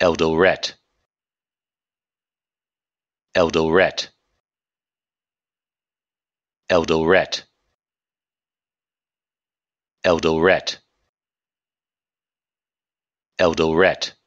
Eldoret Eldoret Eldoret Eldoret Eldoret